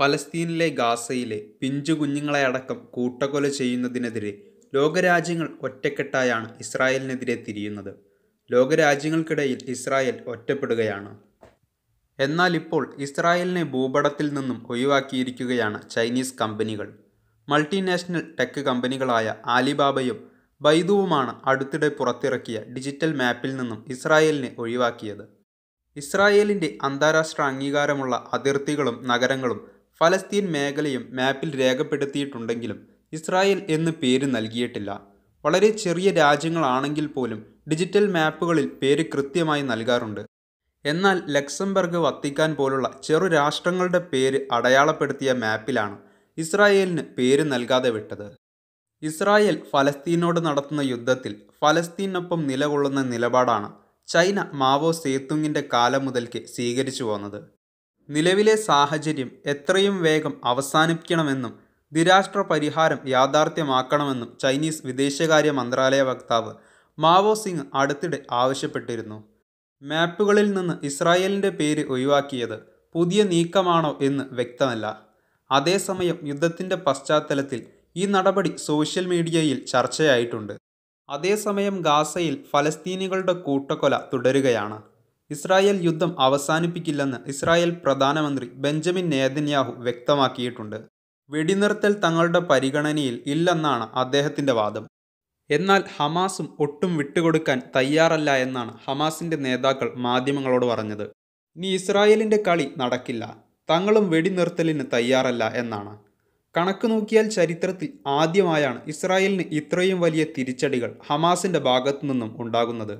ഫലസ്തീനിലെ ഗാസയിലെ പിഞ്ചു കുഞ്ഞുങ്ങളെയടക്കം അടക്കം കൂട്ടക്കൊല ചെയ്യുന്നതിനെതിരെ ലോകരാജ്യങ്ങൾ ഒറ്റക്കെട്ടായാണ് ഇസ്രായേലിനെതിരെ തിരിയുന്നത് ലോകരാജ്യങ്ങൾക്കിടയിൽ ഇസ്രായേൽ ഒറ്റപ്പെടുകയാണ് എന്നാൽ ഇപ്പോൾ ഇസ്രായേലിനെ ഭൂപടത്തിൽ നിന്നും ഒഴിവാക്കിയിരിക്കുകയാണ് ചൈനീസ് കമ്പനികൾ മൾട്ടിനാഷണൽ ടെക് കമ്പനികളായ ആലിബാബയും ബൈദുവുമാണ് അടുത്തിടെ പുറത്തിറക്കിയ ഡിജിറ്റൽ മാപ്പിൽ നിന്നും ഇസ്രായേലിനെ ഒഴിവാക്കിയത് ഇസ്രായേലിൻ്റെ അന്താരാഷ്ട്ര അംഗീകാരമുള്ള അതിർത്തികളും നഗരങ്ങളും ഫലസ്തീൻ മേഖലയും മാപ്പിൽ രേഖപ്പെടുത്തിയിട്ടുണ്ടെങ്കിലും ഇസ്രായേൽ എന്ന് പേര് നൽകിയിട്ടില്ല വളരെ ചെറിയ രാജ്യങ്ങളാണെങ്കിൽ പോലും ഡിജിറ്റൽ മാപ്പുകളിൽ പേര് കൃത്യമായി നൽകാറുണ്ട് എന്നാൽ ലക്സംബർഗ് വത്തിക്കാൻ പോലുള്ള ചെറു രാഷ്ട്രങ്ങളുടെ പേര് അടയാളപ്പെടുത്തിയ മാപ്പിലാണ് ഇസ്രായേലിന് പേര് നൽകാതെ വിട്ടത് ഇസ്രായേൽ ഫലസ്തീനോട് നടത്തുന്ന യുദ്ധത്തിൽ ഫലസ്തീനൊപ്പം നിലകൊള്ളുന്ന നിലപാടാണ് ചൈന മാവോ സേത്തുങ്ങിൻ്റെ കാലം മുതൽക്ക് സ്വീകരിച്ചു പോന്നത് നിലവിലെ സാഹചര്യം എത്രയും വേഗം അവസാനിപ്പിക്കണമെന്നും ദ്വിരാഷ്ട്ര പരിഹാരം യാഥാർത്ഥ്യമാക്കണമെന്നും ചൈനീസ് വിദേശകാര്യ മന്ത്രാലയ വക്താവ് മാവോ സിംഗ് അടുത്തിടെ ആവശ്യപ്പെട്ടിരുന്നു മാപ്പുകളിൽ നിന്ന് ഇസ്രായേലിൻ്റെ പേര് ഒഴിവാക്കിയത് പുതിയ നീക്കമാണോ എന്ന് വ്യക്തമല്ല അതേസമയം യുദ്ധത്തിൻ്റെ പശ്ചാത്തലത്തിൽ ഈ നടപടി സോഷ്യൽ മീഡിയയിൽ ചർച്ചയായിട്ടുണ്ട് അതേസമയം ഗാസയിൽ ഫലസ്തീനികളുടെ കൂട്ടക്കൊല തുടരുകയാണ് ഇസ്രായേൽ യുദ്ധം അവസാനിപ്പിക്കില്ലെന്ന് ഇസ്രായേൽ പ്രധാനമന്ത്രി ബെഞ്ചമിൻ നേതന്യാഹു വ്യക്തമാക്കിയിട്ടുണ്ട് വെടിനിർത്തൽ തങ്ങളുടെ പരിഗണനയിൽ ഇല്ലെന്നാണ് അദ്ദേഹത്തിൻ്റെ വാദം എന്നാൽ ഹമാസും ഒട്ടും വിട്ടുകൊടുക്കാൻ തയ്യാറല്ല എന്നാണ് ഹമാസിൻ്റെ നേതാക്കൾ മാധ്യമങ്ങളോട് പറഞ്ഞത് ഇനി ഇസ്രായേലിൻ്റെ കളി നടക്കില്ല തങ്ങളും വെടിനിർത്തലിന് തയ്യാറല്ല എന്നാണ് കണക്ക് നോക്കിയാൽ ചരിത്രത്തിൽ ആദ്യമായാണ് ഇസ്രായേലിന് ഇത്രയും വലിയ തിരിച്ചടികൾ ഹമാസിൻ്റെ ഭാഗത്തു നിന്നും ഉണ്ടാകുന്നത്